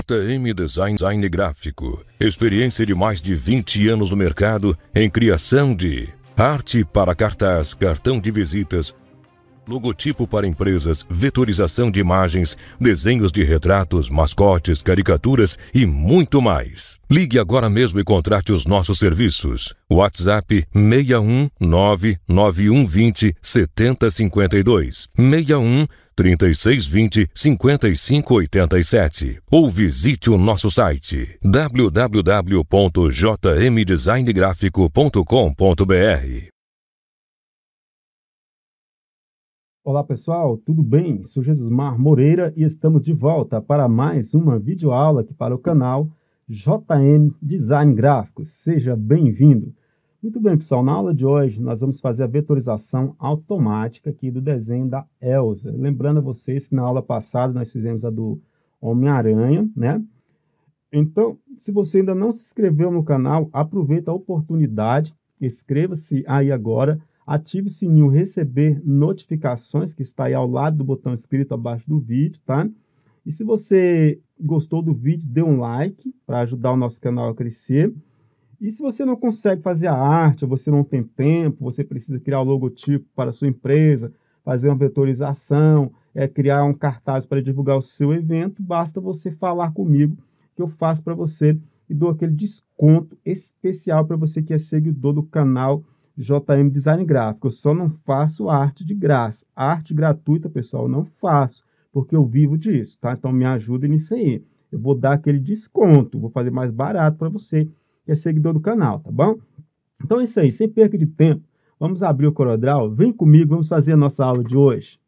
TM Design, Design Gráfico. Experiência de mais de 20 anos no mercado em criação de arte para cartaz, cartão de visitas, logotipo para empresas, vetorização de imagens, desenhos de retratos, mascotes, caricaturas e muito mais. Ligue agora mesmo e contrate os nossos serviços. WhatsApp 6199120 7052. 61 3620 5587 ou visite o nosso site www.jmdesigngrafico.com.br. Olá pessoal, tudo bem? Sou Jesus Mar Moreira e estamos de volta para mais uma videoaula aqui para o canal JM Design Gráfico. Seja bem-vindo! Muito bem, pessoal. Na aula de hoje, nós vamos fazer a vetorização automática aqui do desenho da Elsa. Lembrando a vocês que na aula passada nós fizemos a do Homem-Aranha, né? Então, se você ainda não se inscreveu no canal, aproveita a oportunidade, inscreva-se aí agora, ative o sininho receber notificações, que está aí ao lado do botão escrito abaixo do vídeo, tá? E se você gostou do vídeo, dê um like para ajudar o nosso canal a crescer. E se você não consegue fazer a arte, você não tem tempo, você precisa criar o um logotipo para a sua empresa, fazer uma vetorização, é, criar um cartaz para divulgar o seu evento, basta você falar comigo que eu faço para você e dou aquele desconto especial para você que é seguidor do canal JM Design Gráfico. Eu só não faço arte de graça. Arte gratuita, pessoal, não faço, porque eu vivo disso, tá? Então me ajuda nisso aí. Eu vou dar aquele desconto, vou fazer mais barato para você que é seguidor do canal, tá bom? Então é isso aí, sem perca de tempo. Vamos abrir o CorelDRAW? Vem comigo, vamos fazer a nossa aula de hoje.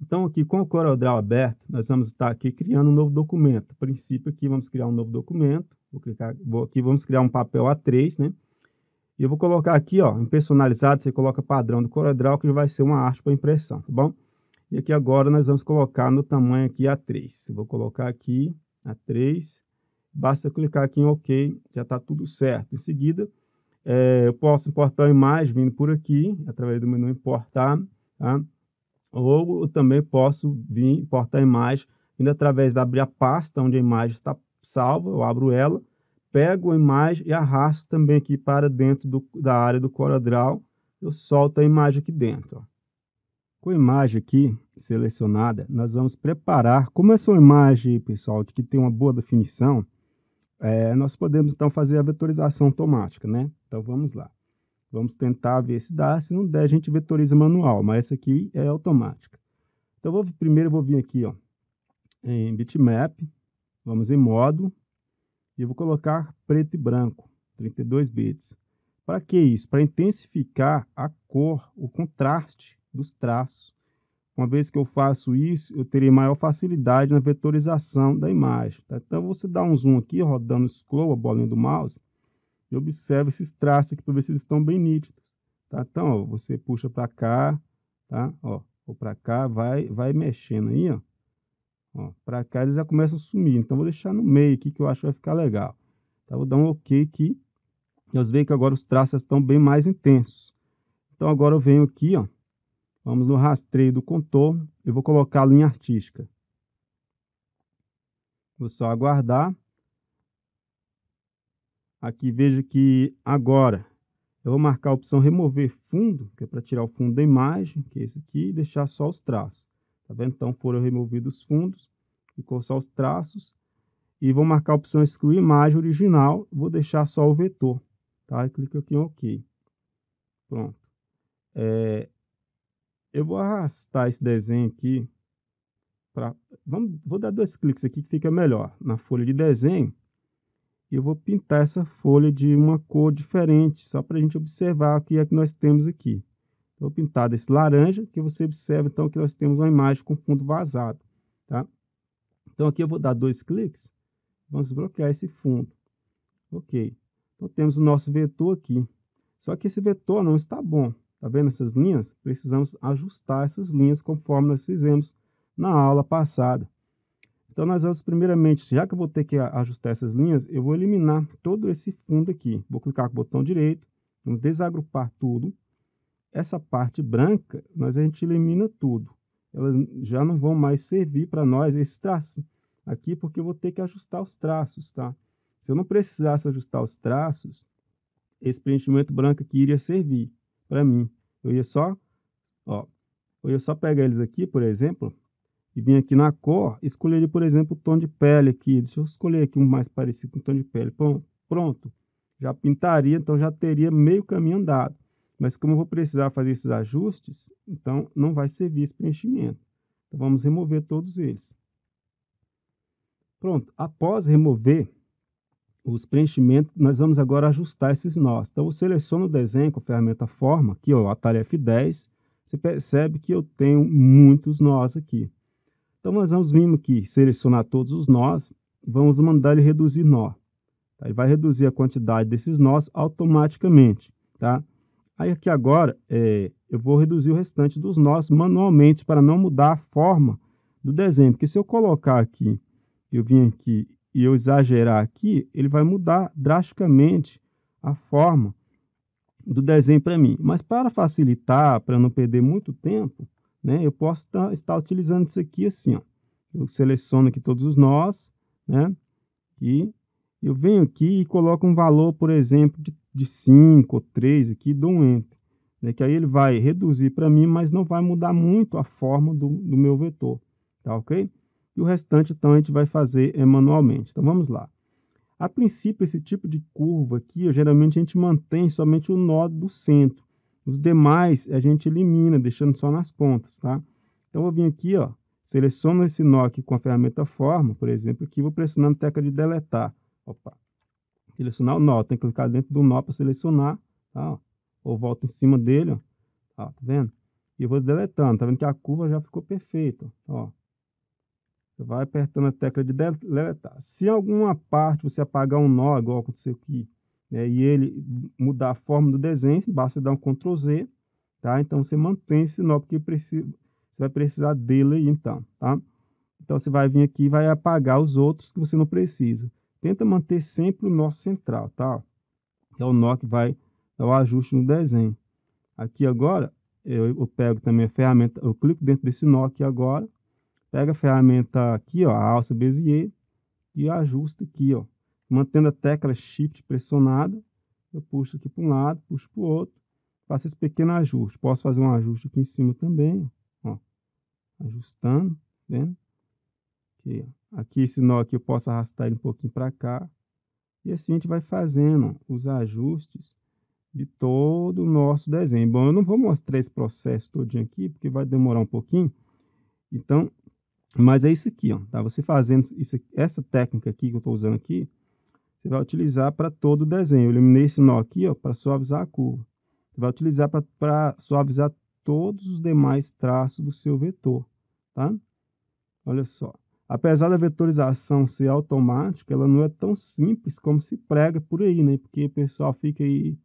Então aqui com o CorelDRAW aberto, nós vamos estar aqui criando um novo documento. A princípio aqui vamos criar um novo documento. Vou clicar, vou aqui vamos criar um papel A3, né? E eu vou colocar aqui, ó, em personalizado, você coloca padrão do CorelDRAW, que vai ser uma arte para impressão, tá bom? E aqui agora nós vamos colocar no tamanho aqui A3. Eu vou colocar aqui A3. Basta clicar aqui em OK, já está tudo certo. Em seguida, é, eu posso importar a imagem vindo por aqui, através do menu Importar, tá? ou eu também posso vir importar a imagem vindo através de abrir a pasta onde a imagem está salva, eu abro ela, pego a imagem e arrasto também aqui para dentro do, da área do CorelDRAW, eu solto a imagem aqui dentro. Ó. Com a imagem aqui selecionada, nós vamos preparar, como essa é uma imagem, pessoal, que tem uma boa definição, é, nós podemos então fazer a vetorização automática, né? Então vamos lá. Vamos tentar ver se dá. Se não der, a gente vetoriza manual, mas essa aqui é automática. Então vou, primeiro eu vou vir aqui ó, em bitmap, vamos em modo, e eu vou colocar preto e branco, 32 bits. Para que isso? Para intensificar a cor, o contraste dos traços uma vez que eu faço isso, eu terei maior facilidade na vetorização da imagem. Tá? Então, você dá um zoom aqui, rodando o scroll, a bolinha do mouse, e observa esses traços aqui para ver se eles estão bem nítidos. Tá? Então, ó, você puxa para cá, tá? ó, ou para cá, vai, vai mexendo aí, ó. ó para cá eles já começam a sumir. Então, vou deixar no meio aqui que eu acho que vai ficar legal. Tá? Vou dar um OK aqui. E vocês veem que agora os traços estão bem mais intensos. Então, agora eu venho aqui, ó Vamos no rastreio do contorno. Eu vou colocar a linha artística. Vou só aguardar. Aqui veja que agora eu vou marcar a opção remover fundo, que é para tirar o fundo da imagem, que é esse aqui, e deixar só os traços. Tá vendo? Então foram removidos os fundos, ficou só os traços. E vou marcar a opção excluir imagem original, vou deixar só o vetor. Tá? clico aqui em OK. Pronto. É, eu vou arrastar esse desenho aqui. Pra, vamos, vou dar dois cliques aqui que fica melhor. Na folha de desenho. E eu vou pintar essa folha de uma cor diferente, só para a gente observar o que é que nós temos aqui. Vou pintar desse laranja, que você observa então que nós temos uma imagem com fundo vazado. Tá? Então aqui eu vou dar dois cliques, vamos bloquear esse fundo. Ok, então temos o nosso vetor aqui. Só que esse vetor não está bom. Está vendo essas linhas? Precisamos ajustar essas linhas conforme nós fizemos na aula passada. Então, nós vamos primeiramente, já que eu vou ter que ajustar essas linhas, eu vou eliminar todo esse fundo aqui. Vou clicar com o botão direito, vamos desagrupar tudo. Essa parte branca, nós a gente elimina tudo. Elas já não vão mais servir para nós esse traço aqui, porque eu vou ter que ajustar os traços, tá? Se eu não precisasse ajustar os traços, esse preenchimento branco aqui iria servir para mim. Eu ia só, ó, eu ia só pegar eles aqui, por exemplo, e vim aqui na cor, escolheria, por exemplo, o tom de pele aqui. Deixa eu escolher aqui um mais parecido com o tom de pele. Pronto, já pintaria, então já teria meio caminho andado. Mas como eu vou precisar fazer esses ajustes, então não vai servir esse preenchimento. Então vamos remover todos eles. Pronto, após remover, os preenchimentos, nós vamos agora ajustar esses nós. Então, eu seleciono o desenho com a ferramenta Forma, aqui, ó, atalho F10, você percebe que eu tenho muitos nós aqui. Então, nós vamos vir aqui, selecionar todos os nós, vamos mandar ele reduzir nó. Tá? Ele vai reduzir a quantidade desses nós automaticamente, tá? Aí, aqui agora, é, eu vou reduzir o restante dos nós manualmente para não mudar a forma do desenho. Porque se eu colocar aqui, eu vim aqui e eu exagerar aqui, ele vai mudar drasticamente a forma do desenho para mim. Mas para facilitar, para não perder muito tempo, né, eu posso tá, estar utilizando isso aqui assim. Ó. Eu seleciono aqui todos os nós, né, e eu venho aqui e coloco um valor, por exemplo, de, 5 ou 3 aqui, dou um Enter. Né, que aí ele vai reduzir para mim, mas não vai mudar muito a forma do, do meu vetor, tá ok? e o restante, então, a gente vai fazer eh, manualmente. Então, vamos lá. A princípio, esse tipo de curva aqui, geralmente a gente mantém somente o nó do centro. Os demais a gente elimina, deixando só nas pontas, tá? Então, vou vir aqui, ó, seleciono esse nó aqui com a ferramenta forma, por exemplo, aqui, vou pressionando a tecla de deletar. Opa! Selecionar o nó, tem que clicar dentro do nó para selecionar, tá? Ó. Ou volto em cima dele, ó. ó tá vendo? E eu vou deletando, tá vendo que a curva já ficou perfeita, ó vai apertando a tecla de deletar. Se alguma parte você apagar um nó, igual aconteceu aqui, né, e ele mudar a forma do desenho, basta dar um Ctrl Z, tá? Então você mantém esse nó, porque precisa, você vai precisar dele aí, então, tá? Então você vai vir aqui e vai apagar os outros que você não precisa. Tenta manter sempre o nó central, tá? Que é o nó que vai dar o ajuste no desenho. Aqui agora, eu, eu pego também a ferramenta, eu clico dentro desse nó aqui agora, Pega a ferramenta aqui, ó, a alça Bezier, e ajusta aqui, ó. Mantendo a tecla Shift pressionada, eu puxo aqui para um lado, puxo para o outro, faço esse pequeno ajuste. Posso fazer um ajuste aqui em cima também, ó. Ajustando, vendo? Aqui, ó. aqui esse nó aqui eu posso arrastar ele um pouquinho para cá. E assim a gente vai fazendo os ajustes de todo o nosso desenho. Bom, eu não vou mostrar esse processo todinho aqui, porque vai demorar um pouquinho. Então, mas é isso aqui, ó, tá? Você fazendo isso, essa técnica aqui que eu estou usando aqui, você vai utilizar para todo o desenho. Eu eliminei esse nó aqui, ó, para suavizar a curva. Você vai utilizar para suavizar todos os demais traços do seu vetor, tá? Olha só. Apesar da vetorização ser automática, ela não é tão simples como se prega por aí, né? Porque o pessoal fica aí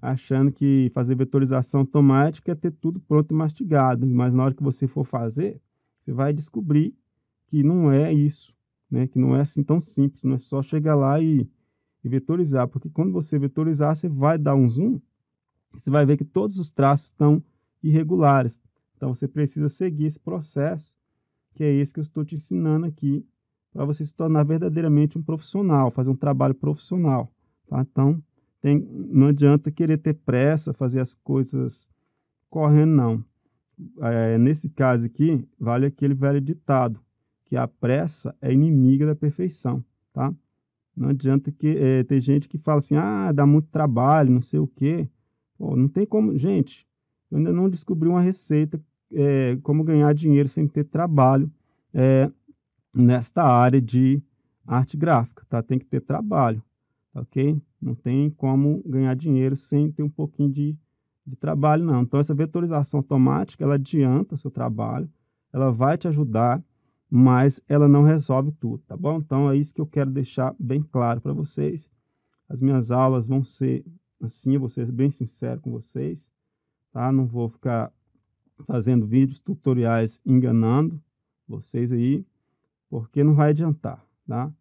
achando que fazer vetorização automática é ter tudo pronto e mastigado, mas na hora que você for fazer, você vai descobrir que não é isso, né? Que não é assim tão simples, não é só chegar lá e, e vetorizar, porque quando você vetorizar, você vai dar um zoom, você vai ver que todos os traços estão irregulares. Então você precisa seguir esse processo, que é esse que eu estou te ensinando aqui, para você se tornar verdadeiramente um profissional, fazer um trabalho profissional, tá? Então, tem, não adianta querer ter pressa, fazer as coisas correndo, não é, nesse caso aqui, vale aquele velho ditado, que a pressa é inimiga da perfeição, tá? Não adianta que é, eh, tem gente que fala assim, ah, dá muito trabalho, não sei o quê. Pô, não tem como, gente, eu ainda não descobri uma receita é, como ganhar dinheiro sem ter trabalho é, nesta área de arte gráfica, tá? Tem que ter trabalho, tá ok? Não tem como ganhar dinheiro sem ter um pouquinho de de trabalho, não. Então, essa vetorização automática, ela adianta o seu trabalho, ela vai te ajudar, mas ela não resolve tudo, tá bom? Então, é isso que eu quero deixar bem claro para vocês. As minhas aulas vão ser assim, eu vou ser bem sincero com vocês, tá? Não vou ficar fazendo vídeos tutoriais enganando vocês aí, porque não vai adiantar, tá?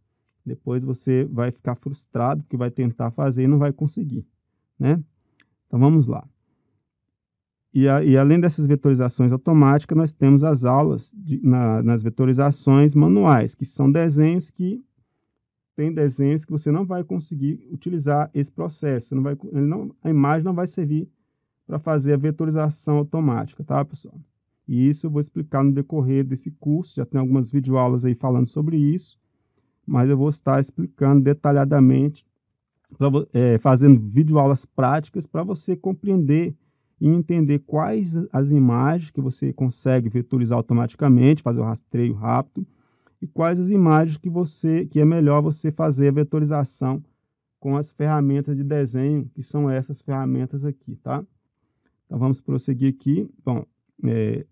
Depois você vai ficar frustrado porque vai tentar fazer e não vai conseguir, né? Então vamos lá. E, a, e, além dessas vetorizações automáticas, nós temos as aulas de, na, nas vetorizações manuais, que são desenhos que tem desenhos que você não vai conseguir utilizar esse processo, não vai, não, a imagem não vai servir para fazer a vetorização automática, tá, pessoal? E isso eu vou explicar no decorrer desse curso, já tem algumas videoaulas aí falando sobre isso, mas eu vou estar explicando detalhadamente, pra, é, fazendo videoaulas práticas para você compreender e entender quais as imagens que você consegue vetorizar automaticamente, fazer o rastreio rápido, e quais as imagens que você que é melhor você fazer a vetorização com as ferramentas de desenho, que são essas ferramentas aqui, tá? Então vamos prosseguir aqui. Bom, é,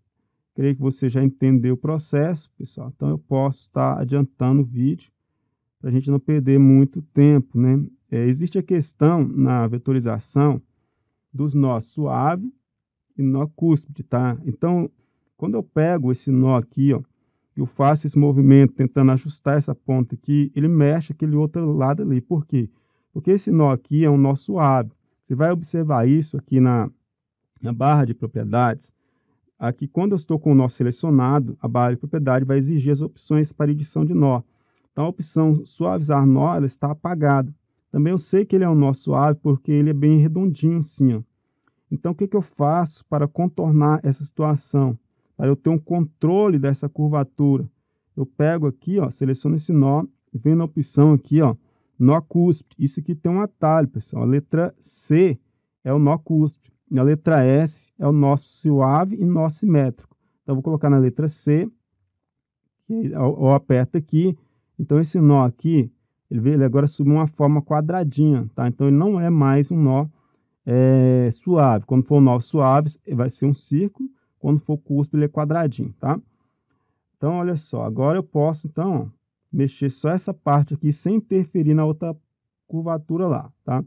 creio que você já entendeu o processo, pessoal. Então eu posso estar adiantando o vídeo para a gente não perder muito tempo, né? É, existe a questão na vetorização dos nós suave e nó cúspide, tá? Então, quando eu pego esse nó aqui, ó, eu faço esse movimento tentando ajustar essa ponta aqui, ele mexe aquele outro lado ali. Por quê? Porque esse nó aqui é um nó suave. Você vai observar isso aqui na, na barra de propriedades. Aqui, quando eu estou com o nó selecionado, a barra de propriedade vai exigir as opções para edição de nó. Então, a opção suavizar nó ela está apagada. Também eu sei que ele é o nó suave porque ele é bem redondinho assim, ó. Então, o que, que eu faço para contornar essa situação? Para eu ter um controle dessa curvatura, eu pego aqui, ó, seleciono esse nó e venho na opção aqui, ó, nó cuspe. Isso aqui tem um atalho, pessoal. A letra C é o nó cuspe. E a letra S é o nó suave e nó simétrico. Então, vou colocar na letra C, eu é aperto aqui. Então, esse nó aqui ele, ele agora assumiu uma forma quadradinha, tá? Então ele não é mais um nó é, suave. Quando for um nó suave, vai ser um círculo. Quando for curto, ele é quadradinho, tá? Então, olha só. Agora eu posso, então, mexer só essa parte aqui sem interferir na outra curvatura lá, tá?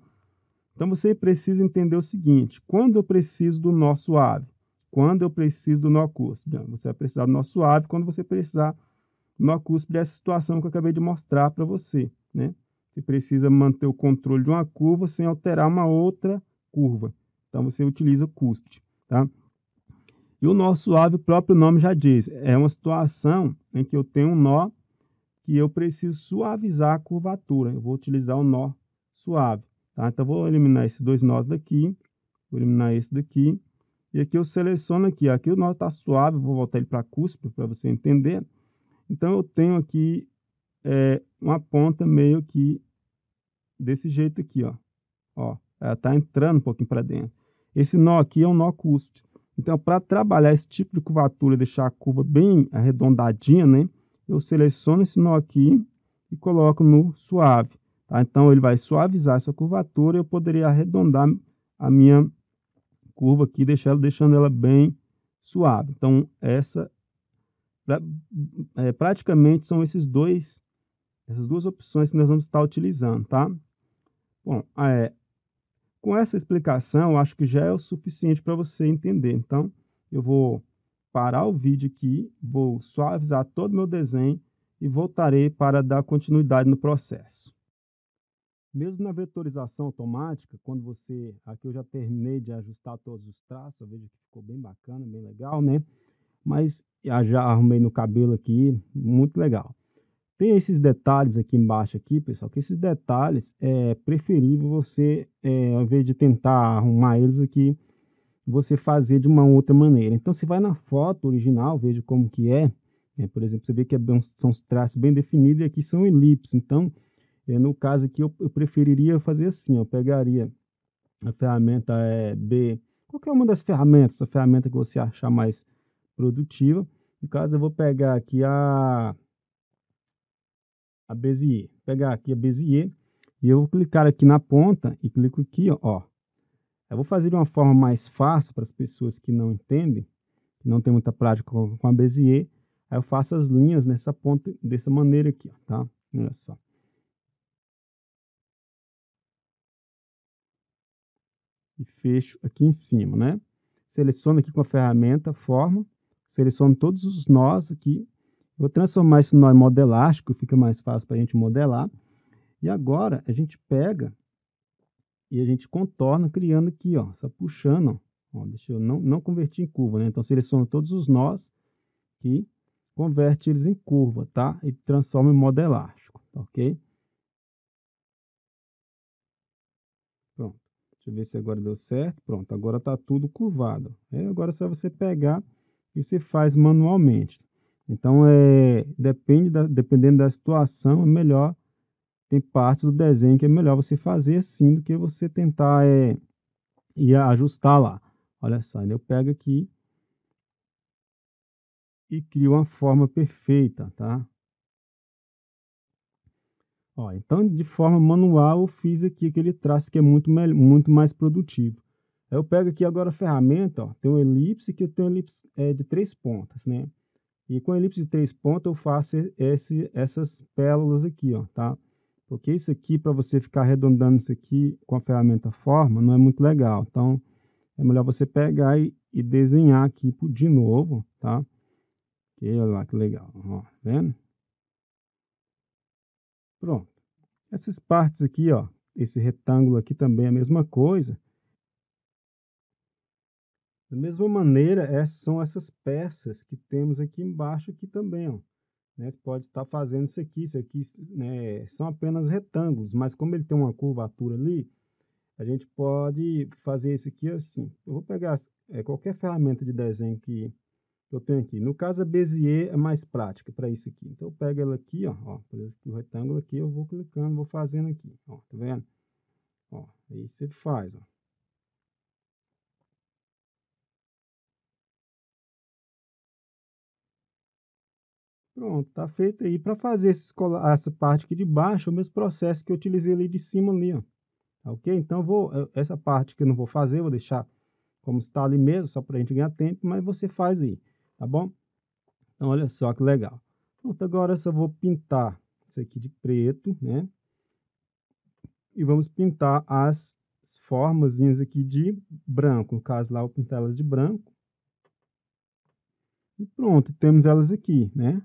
Então, você precisa entender o seguinte. Quando eu preciso do nó suave? Quando eu preciso do nó curto, Você vai precisar do nó suave quando você precisar no acúspide é essa situação que eu acabei de mostrar para você, né? Você precisa manter o controle de uma curva sem alterar uma outra curva. Então você utiliza o cúspide, tá? E o nó suave, o próprio nome já diz, é uma situação em que eu tenho um nó que eu preciso suavizar a curvatura. Eu vou utilizar o nó suave, tá? Então vou eliminar esses dois nós daqui, vou eliminar esse daqui, e aqui eu seleciono aqui, aqui o nó está suave, vou voltar ele para cúspide para você entender. Então, eu tenho aqui é, uma ponta meio que desse jeito aqui, ó. ó ela está entrando um pouquinho para dentro. Esse nó aqui é um nó custo. Então, para trabalhar esse tipo de curvatura e deixar a curva bem arredondadinha, né? Eu seleciono esse nó aqui e coloco no suave. Tá? Então, ele vai suavizar essa curvatura e eu poderia arredondar a minha curva aqui, deixar, deixando ela bem suave. Então, essa Pra, é, praticamente são esses dois, essas duas opções que nós vamos estar utilizando, tá? Bom, ah, é, com essa explicação, acho que já é o suficiente para você entender. Então, eu vou parar o vídeo aqui, vou suavizar todo o meu desenho e voltarei para dar continuidade no processo. Mesmo na vetorização automática, quando você... Aqui eu já terminei de ajustar todos os traços, veja que ficou bem bacana, bem legal, né? mas já arrumei no cabelo aqui, muito legal. Tem esses detalhes aqui embaixo aqui, pessoal, que esses detalhes é preferível você, é, ao invés de tentar arrumar eles aqui, você fazer de uma outra maneira. Então, você vai na foto original, veja como que é. é por exemplo, você vê que é bem, são os traços bem definidos e aqui são elipses. Então, é, no caso aqui, eu, eu, preferiria fazer assim, eu pegaria a ferramenta é, B, qualquer uma das ferramentas, a ferramenta que você achar mais produtiva. No caso, eu vou pegar aqui a, a Bezier. Vou pegar aqui a Bezier e eu vou clicar aqui na ponta e clico aqui, ó. Eu vou fazer de uma forma mais fácil para as pessoas que não entendem, que não tem muita prática com a Bezier. Aí eu faço as linhas nessa ponta, dessa maneira aqui, ó, tá? Olha só. E fecho aqui em cima, né? Seleciono aqui com a ferramenta, forma, seleciono todos os nós aqui, vou transformar esse nó em elástico, fica mais fácil para a gente modelar. E agora a gente pega e a gente contorna criando aqui, ó, só puxando, ó, deixa eu não, não convertir em curva, né? Então seleciono todos os nós aqui, converte eles em curva, tá? E transforma em modelástico, ok? Pronto, deixa eu ver se agora deu certo. Pronto, agora está tudo curvado. É, agora é só você pegar que se faz manualmente. Então, é, depende da, dependendo da situação, é melhor. Tem parte do desenho que é melhor você fazer assim do que você tentar é, ir ajustar lá. Olha só, eu pego aqui e crio uma forma perfeita, tá? Ó, então, de forma manual, eu fiz aqui aquele traço que é muito, muito mais produtivo. Eu pego aqui agora a ferramenta, ó, tem um elipse que eu tenho elipse é, de três pontas, né? E com elipse de três pontas eu faço esse, essas pérolas aqui, ó, tá? Porque isso aqui, para você ficar arredondando isso aqui com a ferramenta forma, não é muito legal. Então, é melhor você pegar e, e desenhar aqui de novo, tá? E olha lá que legal, ó, tá vendo? Pronto. Essas partes aqui, ó, esse retângulo aqui também é a mesma coisa. Da mesma maneira, essas é, são essas peças que temos aqui embaixo aqui também, ó. Né? Você pode estar fazendo isso aqui, isso aqui né? são apenas retângulos, mas como ele tem uma curvatura ali, a gente pode fazer isso aqui assim. Eu vou pegar é, qualquer ferramenta de desenho que eu tenho aqui. No caso, a Bezier é mais prática para isso aqui. Então, eu pego ela aqui, ó, ó por exemplo, o retângulo aqui, eu vou clicando, vou fazendo aqui, ó, tá vendo? Ó, aí você faz, ó. Pronto, tá feito aí. Para fazer essa parte aqui de baixo, é o mesmo processo que eu utilizei ali de cima ali, ó. Tá ok? Então, vou, essa parte que eu não vou fazer, vou deixar como está ali mesmo, só para a gente ganhar tempo, mas você faz aí, tá bom? Então, olha só que legal. Pronto, agora eu só vou pintar isso aqui de preto, né? E vamos pintar as formazinhas aqui de branco. No caso lá, eu pintar elas de branco. E pronto, temos elas aqui, né?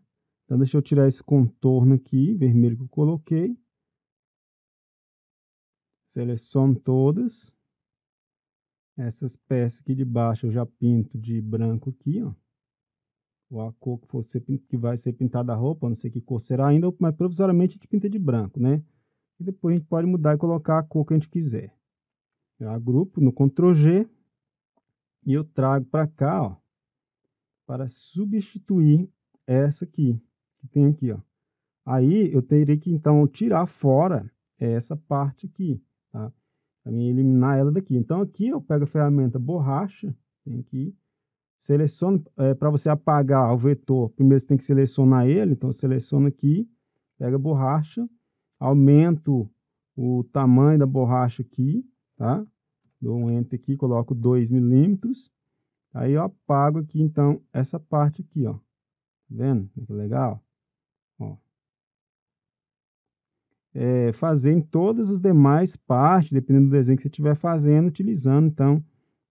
Então, deixa eu tirar esse contorno aqui, vermelho que eu coloquei. Seleciono todas. Essas peças aqui de baixo eu já pinto de branco aqui, ó. Ou a cor que, for ser, que vai ser pintada a roupa, não sei que cor será ainda, mas provisoriamente a gente pinta de branco, né? E depois a gente pode mudar e colocar a cor que a gente quiser. Eu agrupo no Ctrl G e eu trago para cá, ó, para substituir essa aqui que tem aqui, ó. Aí eu terei que, então, tirar fora essa parte aqui, tá? Para mim eliminar ela daqui. Então, aqui eu pego a ferramenta borracha, tem aqui, seleciono, é, para você apagar o vetor, primeiro você tem que selecionar ele, então seleciono aqui, pega a borracha, aumento o tamanho da borracha aqui, tá? Dou um enter aqui, coloco 2 milímetros, aí eu apago aqui, então, essa parte aqui, ó. Tá vendo? Que legal. Ó. É, fazer em todas as demais partes, dependendo do desenho que você estiver fazendo, utilizando então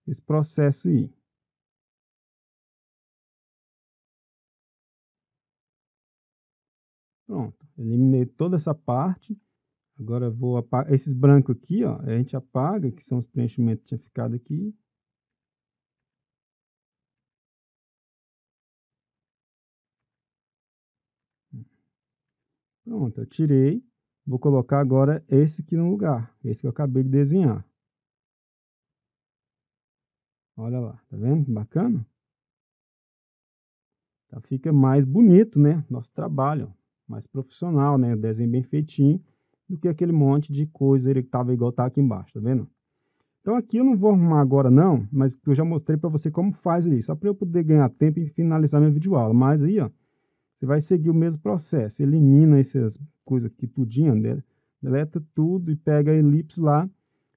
esse processo aí. Pronto, eliminei toda essa parte. Agora vou apagar esses brancos aqui, ó, a gente apaga, que são os preenchimentos que tinha ficado aqui. Pronto, eu tirei. Vou colocar agora esse aqui no lugar, esse que eu acabei de desenhar. Olha lá, tá vendo? Bacana? Então, fica mais bonito, né? Nosso trabalho, mais profissional, né? Desenho bem feitinho do que aquele monte de coisa que tava igual tá aqui embaixo, tá vendo? Então aqui eu não vou arrumar agora não, mas eu já mostrei para você como faz isso, só para eu poder ganhar tempo e finalizar minha videoaula. Mas aí, ó, você vai seguir o mesmo processo, elimina essas coisas aqui tudinho, né? deleta tudo e pega a elipse lá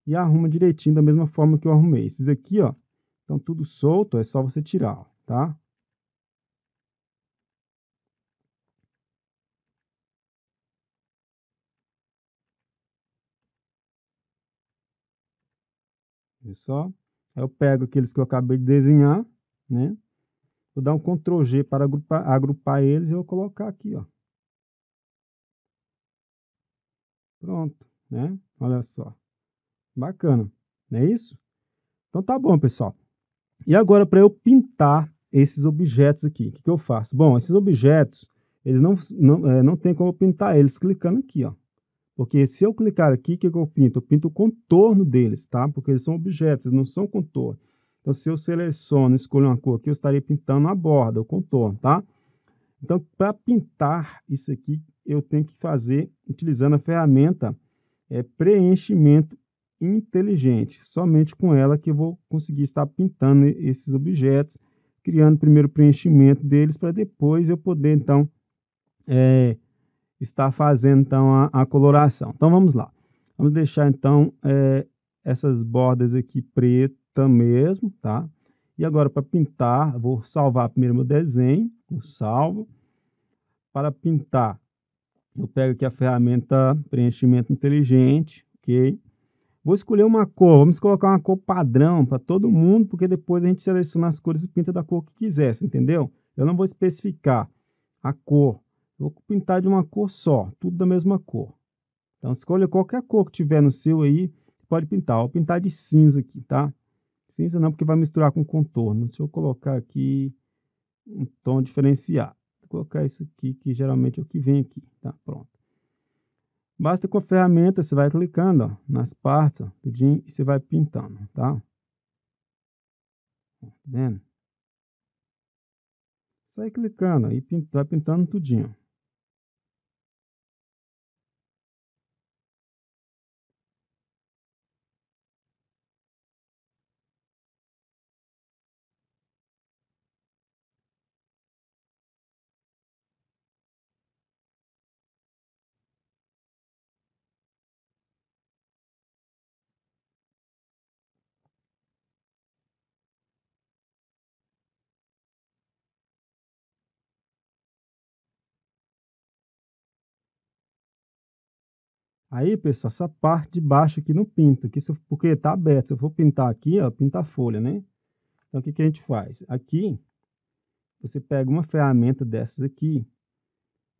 e arruma direitinho da mesma forma que eu arrumei. Esses aqui, ó, estão tudo solto, é só você tirar, ó, tá? Viu só? Eu pego aqueles que eu acabei de desenhar, né? Vou dar um Ctrl G para agrupar, agrupar eles e vou colocar aqui, ó. Pronto, né? Olha só. Bacana, não é isso? Então tá bom, pessoal. E agora para eu pintar esses objetos aqui, o que, que, eu faço? Bom, esses objetos, eles não, não, é, não tem como pintar eles clicando aqui, ó. Porque se eu clicar aqui, o que, que eu pinto? Eu pinto o contorno deles, tá? Porque eles são objetos, eles não são contorno. Então, se eu seleciono, escolho uma cor aqui, eu estarei pintando a borda, o contorno, tá? Então, para pintar isso aqui, eu tenho que fazer utilizando a ferramenta é, preenchimento inteligente. Somente com ela que eu vou conseguir estar pintando esses objetos, criando primeiro o preenchimento deles para depois eu poder, então, é, estar fazendo então, a, a, coloração. Então, vamos lá. Vamos deixar, então, é, essas bordas aqui pretas mesmo, tá? E agora, para pintar, vou salvar primeiro meu desenho, eu salvo. Para pintar, eu pego aqui a ferramenta preenchimento inteligente, ok? Vou escolher uma cor, vamos colocar uma cor padrão para todo mundo, porque depois a gente seleciona as cores e pinta da cor que quisesse, entendeu? Eu não vou especificar a cor, vou pintar de uma cor só, tudo da mesma cor. Então, escolha qualquer cor que tiver no seu aí, pode pintar. Vou pintar de cinza aqui, tá? cinza não, porque vai misturar com contorno. Deixa eu colocar aqui um tom diferenciado. Vou colocar isso aqui, que geralmente é o que vem aqui. Tá, pronto. Basta com a ferramenta, você vai clicando ó, nas partes, ó, tudinho, e você vai pintando, tá? Tá vendo? Sai clicando e pint, vai pintando tudinho. Aí, pessoal, essa parte de baixo aqui não pinta, aqui, porque está aberto. Se eu for pintar aqui, ó, pinta a folha, né? Então, o que, que a gente faz? Aqui, você pega uma ferramenta dessas aqui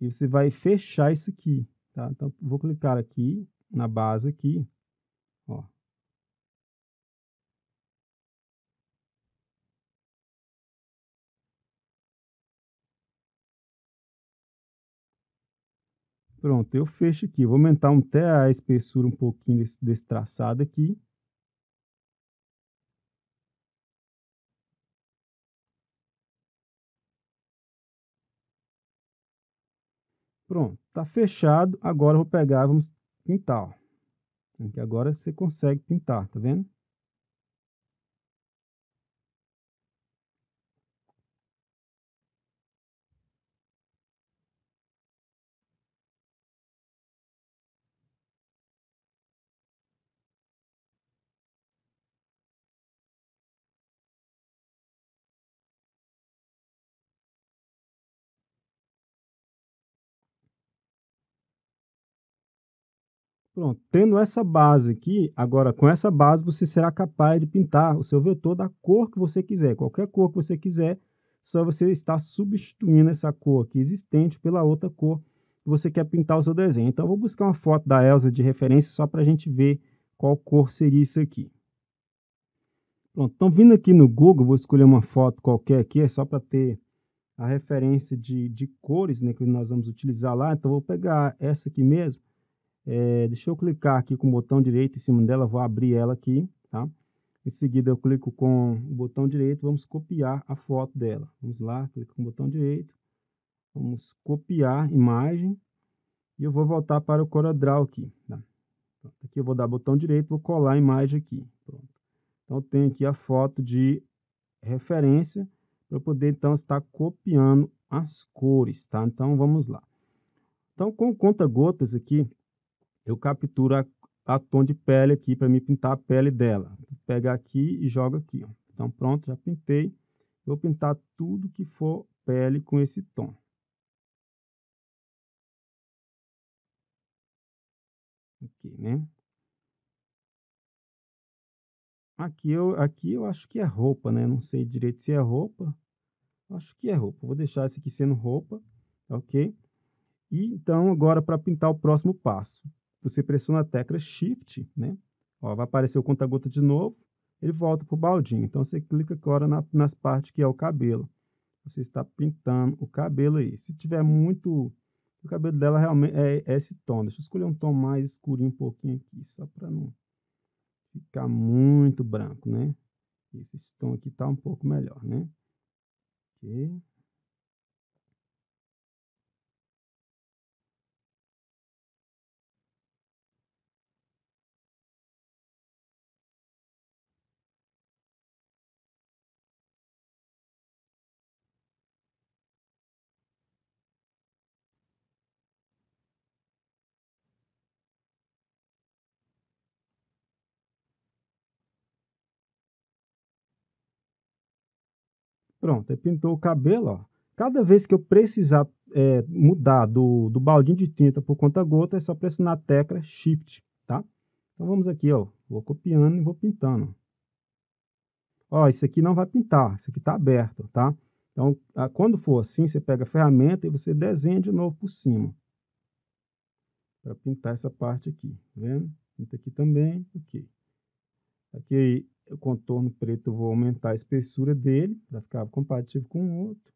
e você vai fechar isso aqui, tá? Então, vou clicar aqui na base aqui, ó. Pronto, eu fecho aqui. vou aumentar até a espessura um pouquinho desse, desse traçado aqui. Pronto, tá fechado. Agora eu vou pegar, vamos pintar, ó. Aqui agora você consegue pintar, tá vendo? Pronto, tendo essa base aqui, agora com essa base você será capaz de pintar o seu vetor da cor que você quiser, qualquer cor que você quiser, só você está substituindo essa cor aqui existente pela outra cor que você quer pintar o seu desenho. Então, eu vou buscar uma foto da Elsa de referência só para a gente ver qual cor seria isso aqui. Pronto, então vindo aqui no Google, vou escolher uma foto qualquer aqui, é só para ter a referência de, de cores né, que nós vamos utilizar lá. Então, vou pegar essa aqui mesmo é, deixa eu clicar aqui com o botão direito em cima dela, vou abrir ela aqui, tá? Em seguida eu clico com o botão direito, vamos copiar a foto dela. Vamos lá, clico com o botão direito, vamos copiar imagem e eu vou voltar para o CorelDRAW aqui, tá? Aqui eu vou dar botão direito, vou colar a imagem aqui, pronto. Então eu tenho aqui a foto de referência para poder então estar copiando as cores, tá? Então vamos lá. Então com conta gotas aqui, eu capturo a, a tom de pele aqui para me pintar a pele dela. Pega aqui e joga aqui. Ó. Então pronto, já pintei. Vou pintar tudo que for pele com esse tom. Aqui, né? Aqui eu, aqui eu acho que é roupa, né? Não sei direito se é roupa. Acho que é roupa. Vou deixar esse aqui sendo roupa, tá ok? E então agora para pintar o próximo passo você pressiona a tecla Shift, né? Ó, vai aparecer o conta-gota de novo, ele volta para o baldinho. Então, você clica agora na, nas partes que é o cabelo. Você está pintando o cabelo aí. Se tiver muito... O cabelo dela realmente é, é esse tom. Deixa eu escolher um tom mais escurinho um pouquinho aqui, só para não ficar muito branco, né? Esse tom aqui está um pouco melhor, né? Ok. Pronto, aí pintou o cabelo, ó. Cada vez que eu precisar é, mudar do, do baldinho de tinta por conta gota, é só pressionar a tecla Shift, tá? Então vamos aqui, ó. Vou copiando e vou pintando. Ó, isso aqui não vai pintar, isso aqui tá aberto, tá? Então, quando for assim, você pega a ferramenta e você desenha de novo por cima. Para pintar essa parte aqui, tá vendo? Pinta aqui também, ok. Aqui o contorno preto eu vou aumentar a espessura dele para ficar compatível com o outro.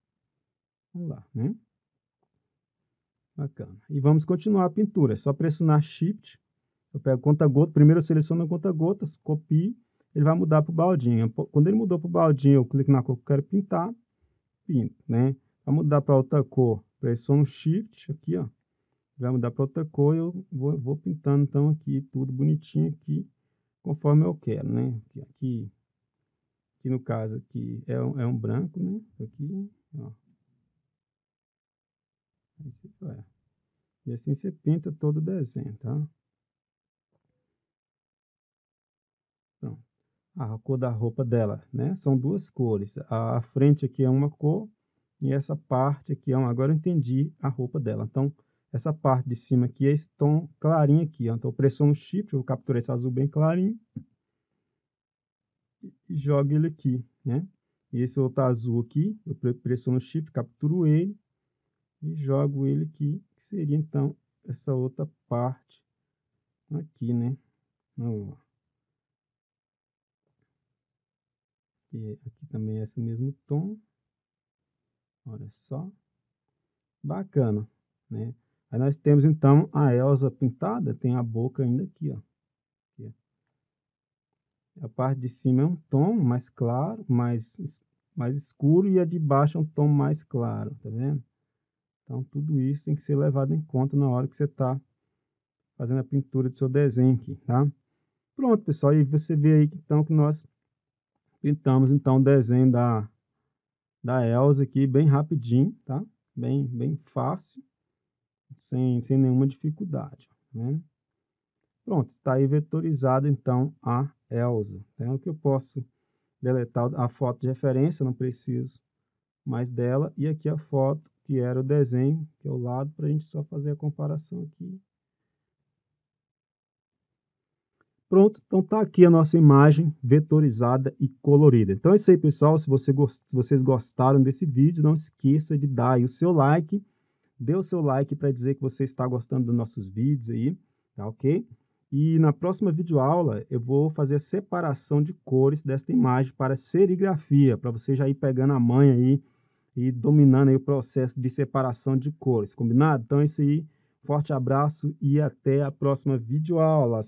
Vamos lá, né? Bacana. E vamos continuar a pintura. É só pressionar Shift. Eu pego conta-gota, primeiro eu seleciono a conta-gotas, copio, ele vai mudar para o baldinho. Quando ele mudou para o baldinho, eu clico na cor que eu quero pintar, pinto, né? Vai mudar para outra cor, pressiono Shift aqui, ó. Vai mudar para outra cor e eu vou, vou pintando então aqui, tudo bonitinho aqui conforme eu quero, né? Aqui, aqui no caso aqui é um, é um branco, né? Aqui, ó. É. E assim você pinta todo o desenho, tá? Pronto. Ah, a cor da roupa dela, né? São duas cores. A frente aqui é uma cor e essa parte aqui é uma. Agora eu entendi a roupa dela. Então, essa parte de cima aqui é esse tom clarinho aqui. Ó. Então, pressiono Shift, vou capturar esse azul bem clarinho e jogo ele aqui, né? E esse outro azul aqui, eu pressiono Shift, capturo ele e jogo ele aqui, que seria, então, essa outra parte aqui, né? Vamos lá. E aqui também é esse mesmo tom. Olha só. Bacana, né? Aí nós temos então a Elsa pintada, tem a boca ainda aqui, ó. A parte de cima é um tom mais claro, mais, mais escuro, e a de baixo é um tom mais claro, tá vendo? Então, tudo isso tem que ser levado em conta na hora que você está fazendo a pintura do seu desenho aqui, tá? Pronto, pessoal, e você vê aí, então, que nós pintamos, então, o desenho da, da Elsa aqui bem rapidinho, tá? Bem, bem fácil sem, sem nenhuma dificuldade. Né? Pronto, está aí vetorizado então a Elsa. Então, né? que eu posso deletar a foto de referência, não preciso mais dela. E aqui a foto que era o desenho, que é o lado, para a gente só fazer a comparação aqui. Pronto, então está aqui a nossa imagem vetorizada e colorida. Então é isso aí, pessoal. Se, você se vocês gostaram desse vídeo, não esqueça de dar o seu like dê o seu like para dizer que você está gostando dos nossos vídeos aí, tá ok? E na próxima videoaula eu vou fazer a separação de cores desta imagem para serigrafia, para você já ir pegando a manha aí e dominando aí o processo de separação de cores, combinado? Então é isso aí, forte abraço e até a próxima videoaula.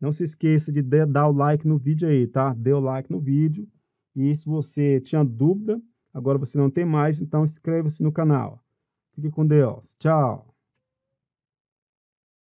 Não se esqueça de dar o like no vídeo aí, tá? Dê o like no vídeo. E se você tinha dúvida, agora você não tem mais, então inscreva-se no canal. Fique com Deus. Tchau.